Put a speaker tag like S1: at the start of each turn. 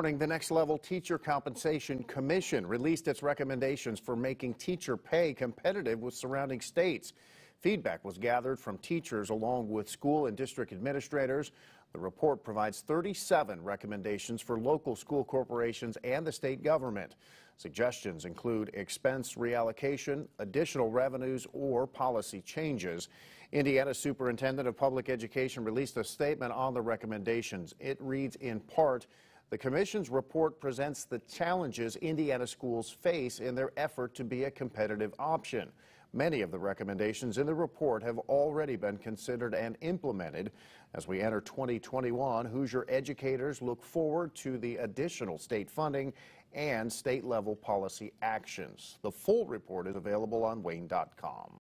S1: Morning, the Next Level Teacher Compensation Commission released its recommendations for making teacher pay competitive with surrounding states. Feedback was gathered from teachers along with school and district administrators. The report provides 37 recommendations for local school corporations and the state government. Suggestions include expense reallocation, additional revenues, or policy changes. Indiana Superintendent of Public Education released a statement on the recommendations. It reads in part, the Commission's report presents the challenges Indiana schools face in their effort to be a competitive option. Many of the recommendations in the report have already been considered and implemented. As we enter 2021, Hoosier educators look forward to the additional state funding and state level policy actions. The full report is available on Wayne.com.